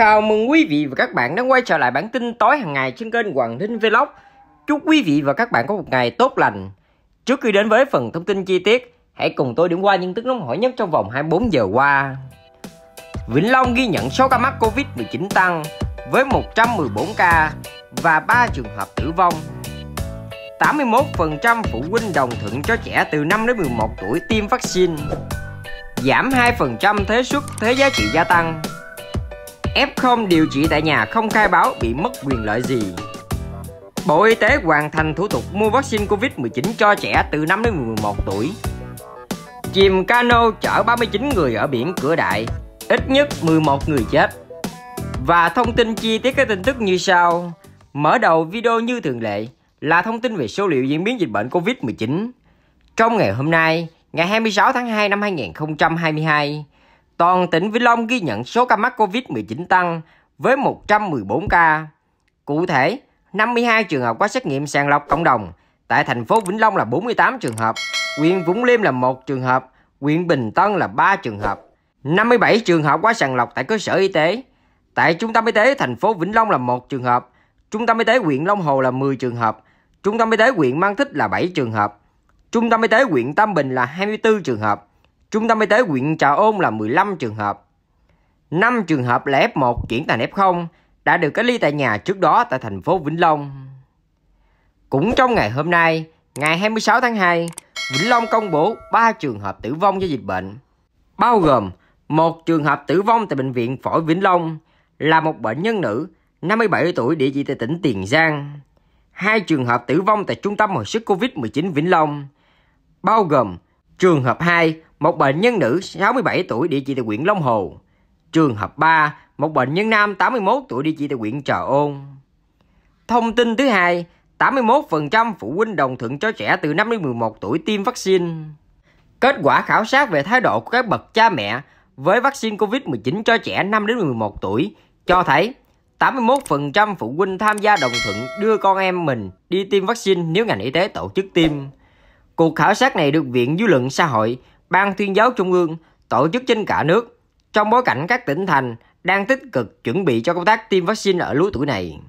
Chào mừng quý vị và các bạn đã quay trở lại bản tin tối hàng ngày trên kênh Hoàng Thính Vlog. Chúc quý vị và các bạn có một ngày tốt lành. Trước khi đến với phần thông tin chi tiết, hãy cùng tôi điểm qua những tức nóng hỏi nhất trong vòng 24 giờ qua. Vĩnh Long ghi nhận số ca mắc Covid-19 tăng với 114 ca và 3 trường hợp tử vong. 81% phụ huynh đồng thuận cho trẻ từ 5 đến 11 tuổi tiêm vaccine. Giảm 2% thế suất thế giá trị gia tăng F0 điều trị tại nhà không khai báo bị mất quyền lợi gì? Bộ Y tế hoàn thành thủ tục mua vaccine Covid-19 cho trẻ từ 5 đến 11 tuổi. Chìm cano chở 39 người ở biển cửa đại, ít nhất 11 người chết. Và thông tin chi tiết các tin tức như sau. Mở đầu video như thường lệ là thông tin về số liệu diễn biến dịch bệnh Covid-19. Trong ngày hôm nay, ngày 26 tháng 2 năm 2022, Toàn tỉnh Vĩnh Long ghi nhận số ca mắc COVID-19 tăng với 114 ca. Cụ thể, 52 trường hợp qua xét nghiệm sàng lọc cộng đồng, tại thành phố Vĩnh Long là 48 trường hợp, huyện Vũng Liêm là 1 trường hợp, huyện Bình Tân là 3 trường hợp, 57 trường hợp qua sàng lọc tại cơ sở y tế, tại trung tâm y tế thành phố Vĩnh Long là 1 trường hợp, trung tâm y tế huyện Long Hồ là 10 trường hợp, trung tâm y tế huyện Mang Thích là 7 trường hợp, trung tâm y tế huyện Tam Bình là 24 trường hợp, Trung tâm y tế huyện Trà Ôn là 15 trường hợp. 5 trường hợp là F1 chuyển thành F0 đã được cách ly tại nhà trước đó tại thành phố Vĩnh Long. Cũng trong ngày hôm nay, ngày 26 tháng 2, Vĩnh Long công bố 3 trường hợp tử vong do dịch bệnh, bao gồm một trường hợp tử vong tại Bệnh viện Phổi Vĩnh Long là một bệnh nhân nữ 57 tuổi địa chỉ tại tỉnh Tiền Giang. Hai trường hợp tử vong tại Trung tâm Hồi sức COVID-19 Vĩnh Long, bao gồm Trường hợp 2, một bệnh nhân nữ 67 tuổi địa chỉ tại huyện Long Hồ. Trường hợp 3, một bệnh nhân nam 81 tuổi địa chỉ tại huyện Trà Ôn. Thông tin thứ hai, 81% phụ huynh đồng thuận cho trẻ từ 5 đến 11 tuổi tiêm vaccine. Kết quả khảo sát về thái độ của các bậc cha mẹ với vaccine COVID-19 cho trẻ 5 đến 11 tuổi cho thấy 81% phụ huynh tham gia đồng thuận đưa con em mình đi tiêm vaccine nếu ngành y tế tổ chức tiêm. Cuộc khảo sát này được Viện Dư luận Xã hội, Ban tuyên giáo Trung ương tổ chức trên cả nước trong bối cảnh các tỉnh thành đang tích cực chuẩn bị cho công tác tiêm vaccine ở lứa tuổi này.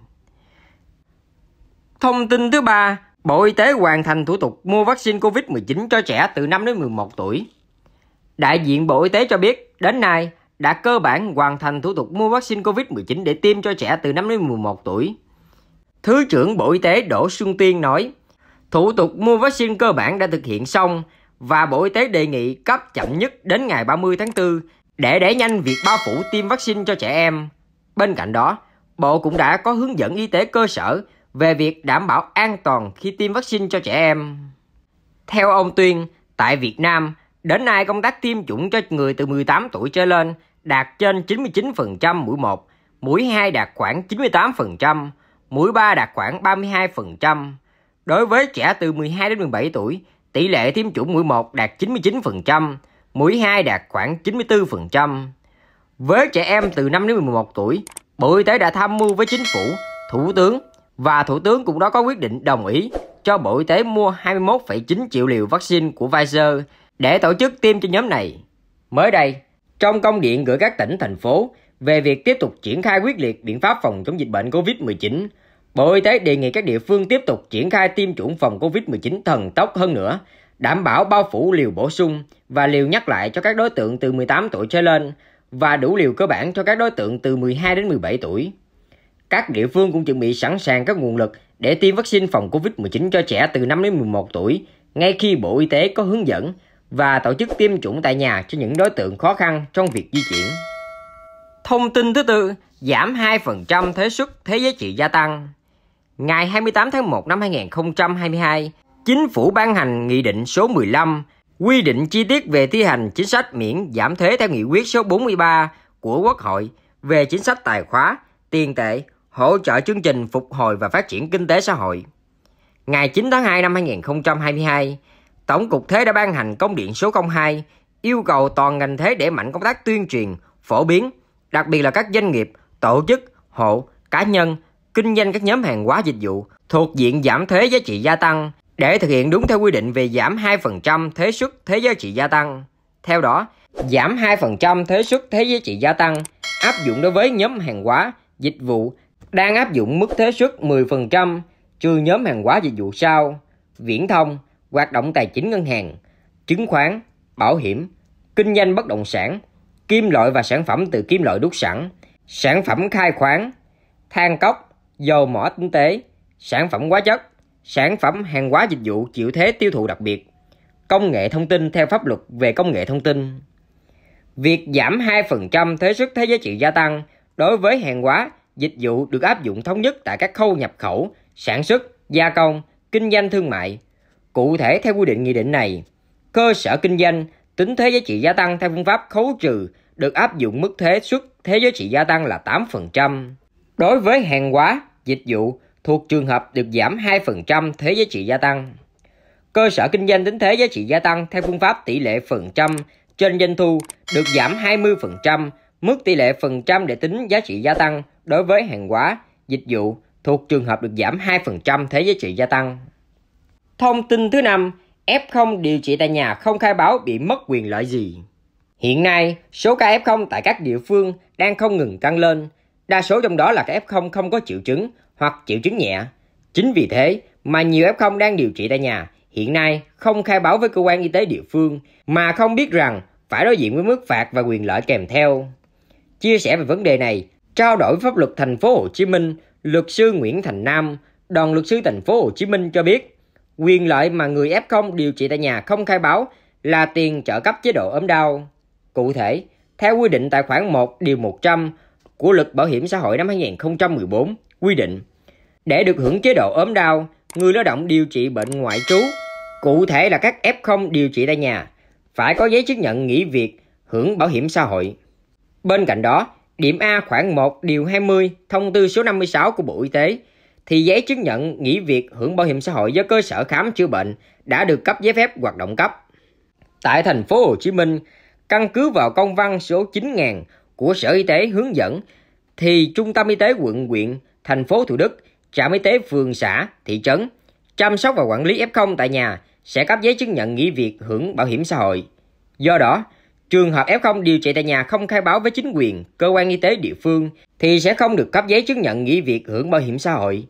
Thông tin thứ ba, Bộ Y tế hoàn thành thủ tục mua vaccine COVID-19 cho trẻ từ 5 đến 11 tuổi. Đại diện Bộ Y tế cho biết, đến nay đã cơ bản hoàn thành thủ tục mua vaccine COVID-19 để tiêm cho trẻ từ 5 đến 11 tuổi. Thứ trưởng Bộ Y tế Đỗ Xuân Tiên nói, Thủ tục mua vaccine cơ bản đã thực hiện xong và Bộ Y tế đề nghị cấp chậm nhất đến ngày 30 tháng 4 để đẩy nhanh việc bao phủ tiêm vaccine cho trẻ em. Bên cạnh đó, Bộ cũng đã có hướng dẫn y tế cơ sở về việc đảm bảo an toàn khi tiêm vaccine cho trẻ em. Theo ông Tuyên, tại Việt Nam, đến nay công tác tiêm chủng cho người từ 18 tuổi trở lên đạt trên 99% mũi 1, mũi 2 đạt khoảng 98%, mũi 3 đạt khoảng 32%. Đối với trẻ từ 12 đến 17 tuổi, tỷ lệ tiêm chủng mũi 1 đạt 99%, mũi 2 đạt khoảng 94%. Với trẻ em từ 5 đến 11 tuổi, Bộ Y tế đã tham mưu với chính phủ, thủ tướng và thủ tướng cũng đó có quyết định đồng ý cho Bộ Y tế mua 21,9 triệu liều vaccine của Pfizer để tổ chức tiêm cho nhóm này. Mới đây, trong công điện gửi các tỉnh, thành phố về việc tiếp tục triển khai quyết liệt biện pháp phòng chống dịch bệnh COVID-19, Bộ Y tế đề nghị các địa phương tiếp tục triển khai tiêm chủng phòng COVID-19 thần tốc hơn nữa, đảm bảo bao phủ liều bổ sung và liều nhắc lại cho các đối tượng từ 18 tuổi trở lên và đủ liều cơ bản cho các đối tượng từ 12 đến 17 tuổi. Các địa phương cũng chuẩn bị sẵn sàng các nguồn lực để tiêm vaccine phòng COVID-19 cho trẻ từ 5 đến 11 tuổi ngay khi Bộ Y tế có hướng dẫn và tổ chức tiêm chủng tại nhà cho những đối tượng khó khăn trong việc di chuyển. Thông tin thứ tư, giảm 2% thuế xuất thế giá trị gia tăng ngày 28 tháng 1 năm 2022, Chính phủ ban hành Nghị định số 15 quy định chi tiết về thi hành chính sách miễn giảm thuế theo nghị quyết số 43 của Quốc hội về chính sách tài khóa, tiền tệ, hỗ trợ chương trình phục hồi và phát triển kinh tế xã hội. Ngày 9 tháng 2 năm 2022, Tổng cục Thuế đã ban hành công điện số 02 yêu cầu toàn ngành thuế để mạnh công tác tuyên truyền, phổ biến, đặc biệt là các doanh nghiệp, tổ chức, hộ, cá nhân – kinh doanh các nhóm hàng hóa dịch vụ thuộc diện giảm thuế giá trị gia tăng để thực hiện đúng theo quy định về giảm 2% thuế suất thuế giá trị gia tăng. Theo đó, giảm 2% thuế suất thuế giá trị gia tăng áp dụng đối với nhóm hàng hóa dịch vụ đang áp dụng mức thuế suất 10% trừ nhóm hàng hóa dịch vụ sau: viễn thông, hoạt động tài chính ngân hàng, chứng khoán, bảo hiểm, kinh doanh bất động sản, kim loại và sản phẩm từ kim loại đúc sẵn, sản phẩm khai khoáng, than cốc, dầu mỏ tinh tế, sản phẩm hóa chất, sản phẩm hàng hóa dịch vụ chịu thế tiêu thụ đặc biệt, công nghệ thông tin theo pháp luật về công nghệ thông tin. Việc giảm 2% thuế suất thế giá trị gia tăng đối với hàng hóa, dịch vụ được áp dụng thống nhất tại các khâu nhập khẩu, sản xuất, gia công, kinh doanh thương mại. Cụ thể theo quy định nghị định này, cơ sở kinh doanh tính thuế giá trị gia tăng theo phương pháp khấu trừ được áp dụng mức thuế suất thế giá trị gia tăng là 8%. Đối với hàng hóa, dịch vụ thuộc trường hợp được giảm 2% thuế giá trị gia tăng. Cơ sở kinh doanh tính thuế giá trị gia tăng theo phương pháp tỷ lệ phần trăm trên doanh thu được giảm 20%, mức tỷ lệ phần trăm để tính giá trị gia tăng đối với hàng hóa, dịch vụ thuộc trường hợp được giảm 2% thuế giá trị gia tăng. Thông tin thứ năm, F0 điều trị tại nhà không khai báo bị mất quyền lợi gì? Hiện nay, số ca F0 tại các địa phương đang không ngừng tăng lên. Đa số trong đó là các F0 không có triệu chứng hoặc triệu chứng nhẹ. Chính vì thế mà nhiều F0 đang điều trị tại nhà hiện nay không khai báo với cơ quan y tế địa phương mà không biết rằng phải đối diện với mức phạt và quyền lợi kèm theo. Chia sẻ về vấn đề này, trao đổi pháp luật thành phố Hồ Chí Minh, luật sư Nguyễn Thành Nam, đoàn luật sư thành phố Hồ Chí Minh cho biết, quyền lợi mà người F0 điều trị tại nhà không khai báo là tiền trợ cấp chế độ ốm đau. Cụ thể, theo quy định tại khoản 1 điều 100 của luật bảo hiểm xã hội năm 2014 quy định để được hưởng chế độ ốm đau, người lao động điều trị bệnh ngoại trú, cụ thể là các F0 điều trị tại nhà, phải có giấy chứng nhận nghỉ việc, hưởng bảo hiểm xã hội. Bên cạnh đó, điểm A khoảng 1 điều 20 thông tư số 56 của Bộ Y tế thì giấy chứng nhận nghỉ việc hưởng bảo hiểm xã hội do cơ sở khám chữa bệnh đã được cấp giấy phép hoạt động cấp. Tại thành phố Hồ Chí Minh, căn cứ vào công văn số 9000 của Sở Y tế hướng dẫn thì trung tâm y tế quận huyện, thành phố Thủ Đức, trạm y tế phường xã, thị trấn chăm sóc và quản lý F0 tại nhà sẽ cấp giấy chứng nhận nghỉ việc hưởng bảo hiểm xã hội. Do đó, trường hợp F0 điều trị tại nhà không khai báo với chính quyền, cơ quan y tế địa phương thì sẽ không được cấp giấy chứng nhận nghỉ việc hưởng bảo hiểm xã hội,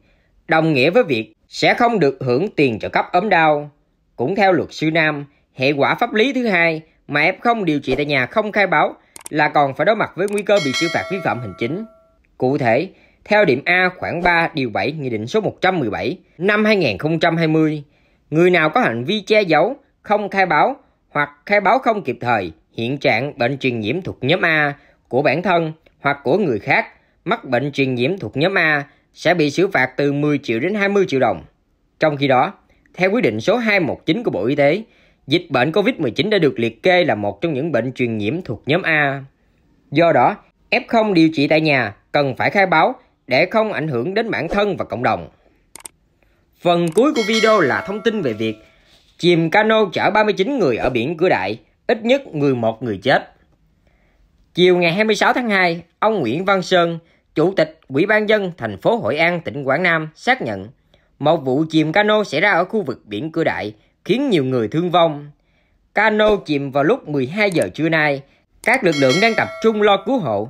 đồng nghĩa với việc sẽ không được hưởng tiền trợ cấp ốm đau. Cũng theo luật sư Nam, hệ quả pháp lý thứ hai mà F0 điều trị tại nhà không khai báo là còn phải đối mặt với nguy cơ bị xử phạt vi phạm hành chính. Cụ thể, theo điểm A khoảng 3 điều 7 Nghị định số 117 năm 2020, người nào có hành vi che giấu, không khai báo hoặc khai báo không kịp thời hiện trạng bệnh truyền nhiễm thuộc nhóm A của bản thân hoặc của người khác mắc bệnh truyền nhiễm thuộc nhóm A sẽ bị xử phạt từ 10 triệu đến 20 triệu đồng. Trong khi đó, theo quyết định số 219 của Bộ Y tế, Dịch bệnh COVID-19 đã được liệt kê là một trong những bệnh truyền nhiễm thuộc nhóm A. Do đó, F0 điều trị tại nhà cần phải khai báo để không ảnh hưởng đến bản thân và cộng đồng. Phần cuối của video là thông tin về việc chìm cano chở 39 người ở biển Cửa Đại, ít nhất 11 người chết. Chiều ngày 26 tháng 2, ông Nguyễn Văn Sơn, Chủ tịch Ủy ban dân thành phố Hội An, tỉnh Quảng Nam xác nhận một vụ chìm cano xảy ra ở khu vực biển Cửa Đại khiến nhiều người thương vong. Cano chìm vào lúc 12 giờ trưa nay. Các lực lượng đang tập trung lo cứu hộ.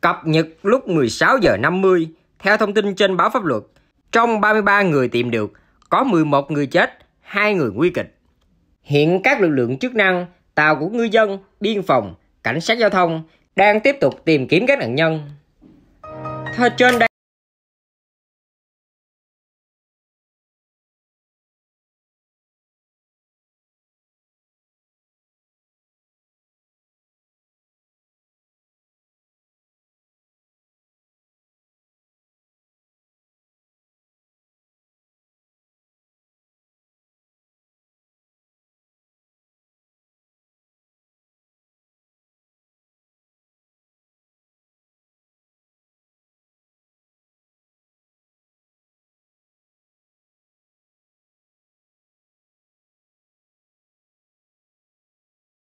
Cập nhật lúc 16 giờ 50, theo thông tin trên báo pháp luật, trong 33 người tìm được, có 11 người chết, 2 người nguy kịch. Hiện các lực lượng chức năng, tàu của ngư dân, biên phòng, cảnh sát giao thông đang tiếp tục tìm kiếm các nạn nhân. Theo trên đây